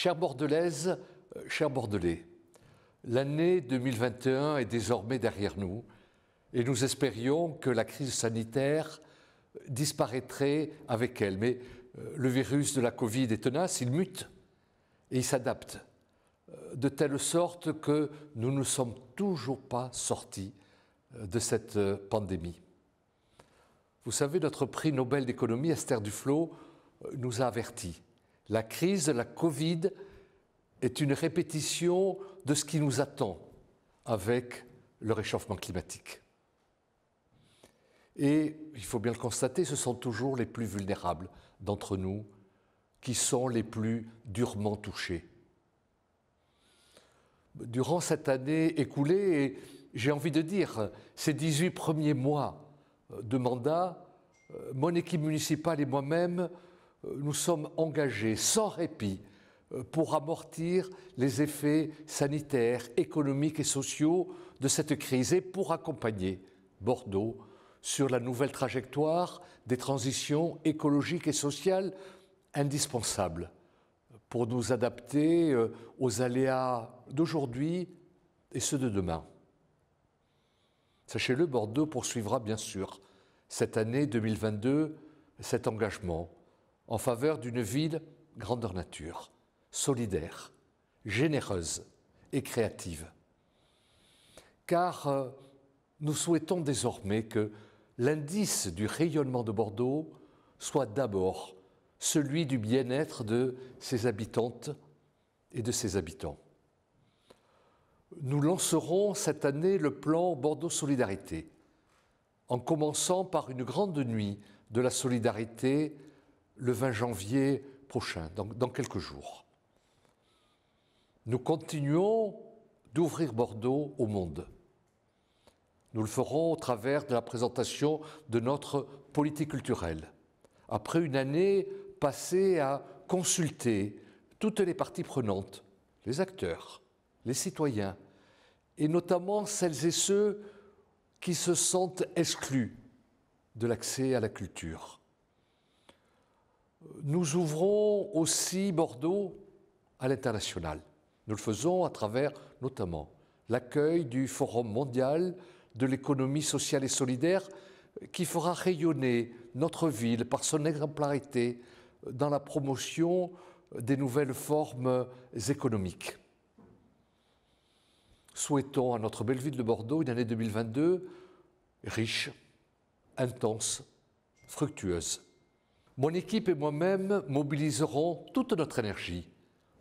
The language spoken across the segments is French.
Chers Bordelaise, euh, chers Bordelais, l'année 2021 est désormais derrière nous et nous espérions que la crise sanitaire disparaîtrait avec elle. Mais euh, le virus de la Covid est tenace, il mute et il s'adapte euh, de telle sorte que nous ne sommes toujours pas sortis de cette pandémie. Vous savez, notre prix Nobel d'économie, Esther Duflo, nous a avertis. La crise de la Covid est une répétition de ce qui nous attend avec le réchauffement climatique. Et il faut bien le constater, ce sont toujours les plus vulnérables d'entre nous qui sont les plus durement touchés. Durant cette année écoulée, j'ai envie de dire, ces 18 premiers mois de mandat, euh, mon équipe municipale et moi-même euh, nous sommes engagés sans répit euh, pour amortir les effets sanitaires, économiques et sociaux de cette crise et pour accompagner Bordeaux sur la nouvelle trajectoire des transitions écologiques et sociales indispensables pour nous adapter euh, aux aléas d'aujourd'hui et ceux de demain. Sachez-le, Bordeaux poursuivra bien sûr cette année 2022 cet engagement en faveur d'une ville grandeur nature, solidaire, généreuse et créative. Car euh, nous souhaitons désormais que l'indice du rayonnement de Bordeaux soit d'abord celui du bien-être de ses habitantes et de ses habitants. Nous lancerons cette année le plan Bordeaux Solidarité, en commençant par une grande nuit de la solidarité le 20 janvier prochain, dans, dans quelques jours. Nous continuons d'ouvrir Bordeaux au monde. Nous le ferons au travers de la présentation de notre politique culturelle. Après une année passée à consulter toutes les parties prenantes, les acteurs, les citoyens, et notamment celles et ceux qui se sentent exclus de l'accès à la culture nous ouvrons aussi Bordeaux à l'international. Nous le faisons à travers notamment l'accueil du Forum mondial de l'économie sociale et solidaire qui fera rayonner notre ville par son exemplarité dans la promotion des nouvelles formes économiques. Souhaitons à notre belle ville de Bordeaux une année 2022 riche, intense, fructueuse mon équipe et moi-même mobiliserons toute notre énergie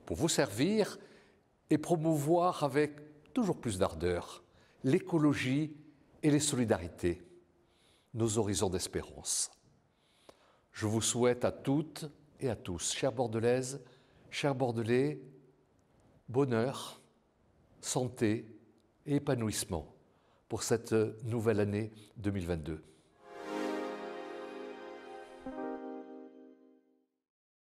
pour vous servir et promouvoir avec toujours plus d'ardeur l'écologie et les solidarités, nos horizons d'espérance. Je vous souhaite à toutes et à tous, chers Bordelaises, chers Bordelais, bonheur, santé et épanouissement pour cette nouvelle année 2022.